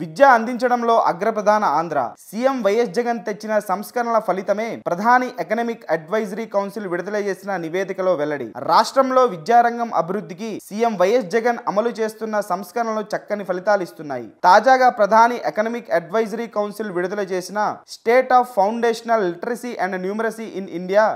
విద్య అందించడంలో అగ్రప్రధాన Andhra CM YS Jagan తెచ్చిన సంస్కరణల ఫలితమే ప్రధాని ఎకనామిక్ అడ్వైజరీ కౌన్సిల్ విడుదల చేసిన నివేదికలో వెల్లడి రాష్ట్రంలో విద్యారంగం అభివృద్ధికి సీఎం వైఎస్ జగన్ అమలు చేస్తున్న సంస్కరణలు చక్కని ఫలితాలు ఇస్తున్నాయి తాజాగా ప్రధాని ఎకనామిక్ అడ్వైజరీ కౌన్సిల్ విడుదల చేసిన state of foundational literacy and numeracy in India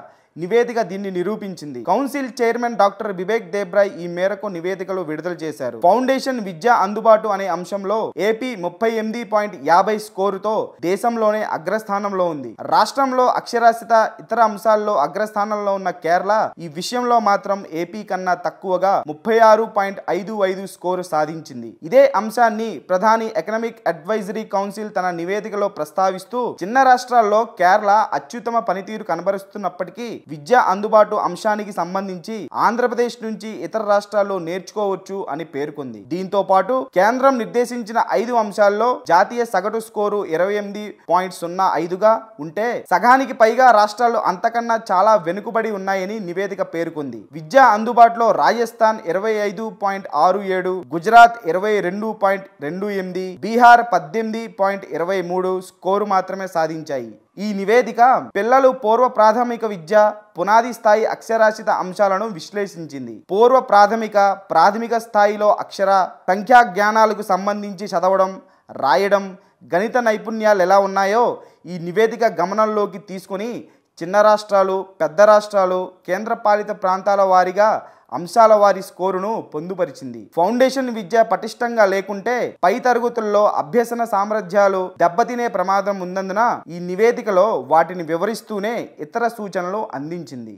నివేదిక దీన్ని నిరూపించింది council chairman doctor Vivek Debroy ఈ మేరకు నివేదికలు విడుదల చేశారు ఫౌండేషన్ విద్య అందుబాటు అనే అంశంలో ఏపీ ముప్పై ఎనిమిది పాయింట్ యాభై స్కోరుతో దేశంలోనే అగ్రస్థానంలో ఉంది రాష్ట్రంలో అక్షరాస్యత ఇతర అంశాల్లో అగ్రస్థానంలో ఉన్న కేరళ ఈ విషయంలో మాత్రం ఏపీ కన్నా తక్కువగా ముప్పై ఆరు పాయింట్ ఐదు ఐదు స్కోరు సాధించింది ఇదే అంశాన్ని ప్రధాని ఎకనామిక్ అడ్వైజరీ కౌన్సిల్ తన నివేదికలో ప్రస్తావిస్తూ చిన్న రాష్ట్రాల్లో కేరళ అత్యుత్తమ పనితీరు కనబరుస్తున్నప్పటికీ విద్యా అందుబాటు అంశానికి సంబంధించి ఆంధ్రప్రదేశ్ నుంచి ఇతర రాష్ట్రాల్లో నేర్చుకోవచ్చు అని పేర్కొంది దీంతో పాటు కేంద్రం నిర్దేశించిన ఐదు అంశాల్లో జాతీయ సగటు స్కోరు ఇరవై ఎనిమిది పాయింట్ సున్నా ఐదుగా ఉంటే సగానికి పైగా రాష్ట్రాలు అంతకన్నా చాలా వెనుకబడి ఉన్నాయని నివేదిక పేర్కొంది విద్యా అందుబాటులో రాజస్థాన్ ఇరవై ఐదు పాయింట్ ఆరు ఏడు గుజరాత్ ఇరవై రెండు పాయింట్ రెండు ఎనిమిది బీహార్ పద్దెనిమిది పాయింట్ ఇరవై మూడు స్కోరు మాత్రమే సాధించాయి ఈ నివేదిక పిల్లలు పూర్వ ప్రాథమిక విద్య పునాది స్థాయి అక్షరాస్యత అంశాలను విశ్లేషించింది పూర్వ ప్రాథమిక ప్రాథమిక స్థాయిలో అక్షర సంఖ్యా జ్ఞానాలకు సంబంధించి చదవడం రాయడం గణిత నైపుణ్యాలు ఎలా ఉన్నాయో ఈ నివేదిక గమనంలోకి తీసుకుని చిన్న రాష్ట్రాలు పెద్ద రాష్ట్రాలు కేంద్రపాలిత ప్రాంతాల వారీగా అంశాల వారి స్కోరును పొందుపరిచింది ఫౌండేషన్ విద్య పటిష్టంగా లేకుంటే పై తరగతుల్లో అభ్యసన సామర్థ్యాలు దెబ్బతినే ప్రమాదం ఉన్నందున ఈ నివేదికలో వాటిని వివరిస్తూనే ఇతర సూచనలు అందించింది